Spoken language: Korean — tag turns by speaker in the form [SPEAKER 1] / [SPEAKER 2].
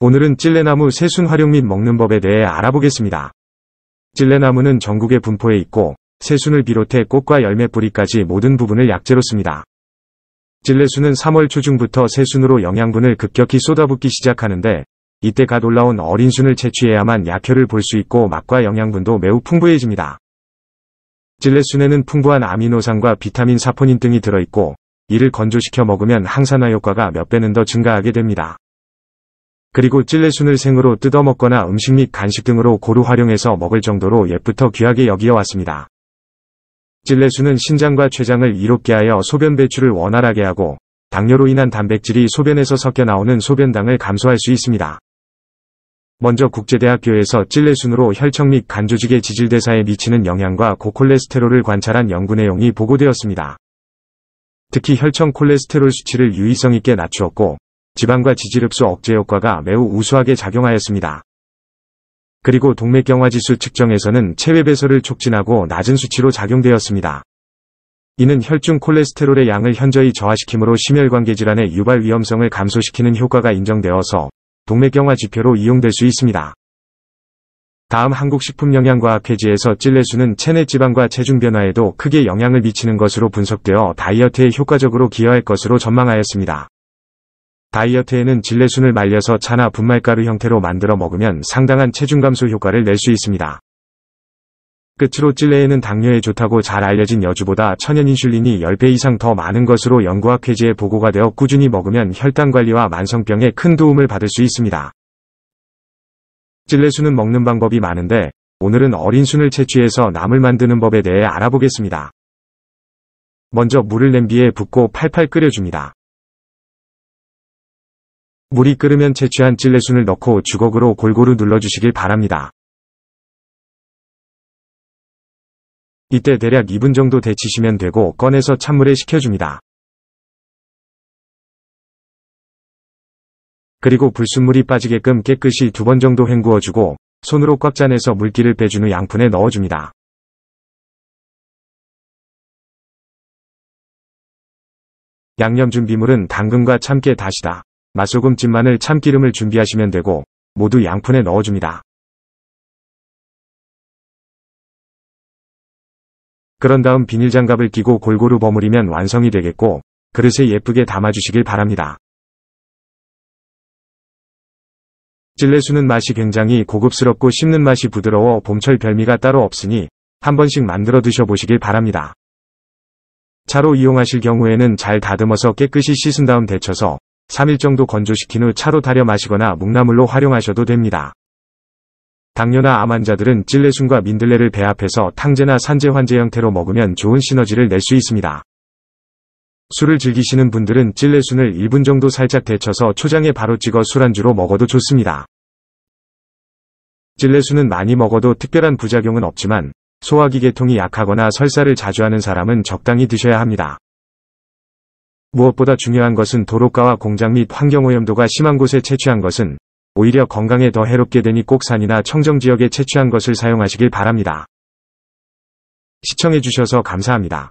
[SPEAKER 1] 오늘은 찔레나무 세순
[SPEAKER 2] 활용 및 먹는 법에 대해 알아보겠습니다. 찔레나무는 전국에 분포해 있고 세순을 비롯해 꽃과 열매 뿌리까지 모든 부분을 약재로 씁니다. 찔레순은 3월 초중부터 세순으로 영양분을 급격히 쏟아붓기 시작하는데 이때 갓 올라온 어린 순을 채취해야만 약효를 볼 수 있고 맛과 영양분도 매우 풍부해집니다. 찔레순에는 풍부한 아미노산과 비타민 사포닌 등이 들어있고 이를 건조시켜 먹으면 항산화 효과가 몇 배는 더 증가하게 됩니다. 그리고 찔레순을 생으로 뜯어먹거나 음식 및 간식 등으로 고루 활용해서 먹을 정도로 옛부터 귀하게 여기어 왔습니다. 찔레순은 신장과 췌장을 이롭게 하여 소변 배출을 원활하게 하고 당뇨로 인한 단백질이 소변에서 섞여 나오는 소변당을 감소할 수 있습니다. 먼저 국제대학교에서 찔레순으로 혈청 및 간조직의 지질대사에 미치는 영향과 고콜레스테롤을 관찰한 연구 내용이 보고되었습니다. 특히 혈청 콜레스테롤 수치를 유의성 있게 낮추었고 지방과 지질흡수 억제 효과가 매우 우수하게 작용하였습니다. 그리고 동맥경화지수 측정에서는 체외 배설을 촉진하고 낮은 수치로 작용되었습니다. 이는 혈중 콜레스테롤의 양을 현저히 저하시킴으로 심혈관계 질환의 유발 위험성을 감소시키는 효과가 인정되어서 동맥경화 지표로 이용될 수 있습니다. 다음 한국식품영양과학회지에서 찔레수는 체내 지방과 체중 변화에도 크게 영향을 미치는 것으로 분석되어 다이어트에 효과적으로 기여할 것으로 전망하였습니다. 다이어트에는 질레순을 말려서 차나 분말가루 형태로 만들어 먹으면 상당한 체중 감소 효과를 낼 수 있습니다. 끝으로 찔레에는 당뇨에 좋다고 잘 알려진 여주보다 천연인슐린이 10배 이상 더 많은 것으로 연구학 회지에 보고가 되어 꾸준히 먹으면 혈당관리와 만성병에 큰 도움을 받을 수 있습니다. 찔레순은 먹는 방법이 많은데 오늘은 어린 순을 채취해서 남을 만드는 법에 대해 알아보겠습니다. 먼저 물을 냄비에 붓고 팔팔 끓여줍니다.
[SPEAKER 1] 물이 끓으면 채취한 찔레순을 넣고 주걱으로 골고루 눌러주시길 바랍니다. 이때 대략 2분 정도 데치시면 되고 꺼내서 찬물에 식혀줍니다. 그리고 불순물이 빠지게끔 깨끗이 두 번 정도 헹구어주고 손으로 꽉 짜내서 물기를 빼준 후 양푼에 넣어줍니다. 양념 준비물은 당근과 참깨 다시다. 맛소금 찐마늘 참기름을 준비하시면 되고 모두 양푼에 넣어줍니다. 그런 다음 비닐장갑을 끼고 골고루 버무리면 완성이 되겠고 그릇에 예쁘게 담아주시길
[SPEAKER 2] 바랍니다. 찔레수는 맛이 굉장히 고급스럽고 씹는 맛이 부드러워 봄철 별미가 따로 없으니 한 번씩 만들어 드셔보시길 바랍니다. 차로 이용하실 경우에는 잘 다듬어서 깨끗이 씻은 다음 데쳐서 3일 정도 건조시킨 후 차로 달여 마시거나 묵나물로 활용하셔도 됩니다. 당뇨나 암 환자들은 찔레순과 민들레를 배합해서 탕제나 산제 환제 형태로 먹으면 좋은 시너지를 낼 수 있습니다. 술을 즐기시는 분들은 찔레순을 1분 정도 살짝 데쳐서 초장에 바로 찍어 술안주로 먹어도 좋습니다. 찔레순은 많이 먹어도 특별한 부작용은 없지만 소화기 계통이 약하거나 설사를 자주 하는 사람은 적당히 드셔야 합니다. 무엇보다 중요한 것은 도로가와 공장 및 환경오염도가 심한 곳에 채취한 것은 오히려 건강에 더 해롭게 되니 꼭 산이나 청정지역에 채취한 것을 사용하시길 바랍니다.
[SPEAKER 1] 시청해주셔서 감사합니다.